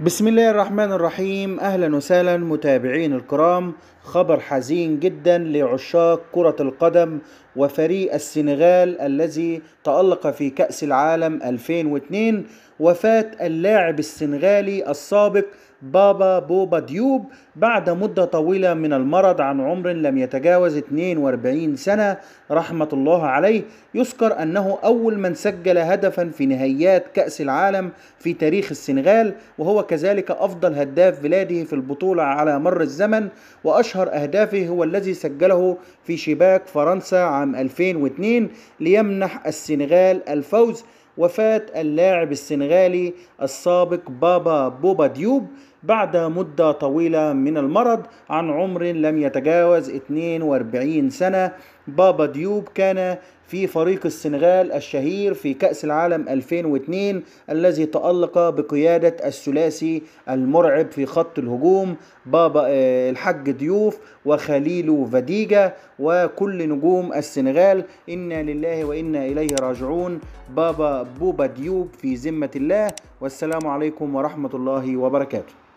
بسم الله الرحمن الرحيم اهلا وسهلا متابعين الكرام خبر حزين جدا لعشاق كرة القدم وفريق السنغال الذي تألق في كأس العالم 2002 وفاة اللاعب السنغالي السابق بابا بوبا ديوب بعد مدة طويلة من المرض عن عمر لم يتجاوز 42 سنة رحمة الله عليه يذكر أنه أول من سجل هدفا في نهائيات كأس العالم في تاريخ السنغال وهو كذلك أفضل هداف بلاده في البطولة على مر الزمن وأشهر أهدافه هو الذي سجله في شباك فرنسا عام 2002 ليمنح السنغال الفوز وفاة اللاعب السنغالي السابق بابا بوبا ديوب بعد مدة طويلة من المرض عن عمر لم يتجاوز 42 سنة بابا ديوب كان في فريق السنغال الشهير في كأس العالم 2002 الذي تألق بقيادة الثلاثي المرعب في خط الهجوم بابا آه، الحج ديوف وخليل فديجة وكل نجوم السنغال إنا لله وإنا إليه راجعون بابا بوبا ديوب في ذمة الله والسلام عليكم ورحمة الله وبركاته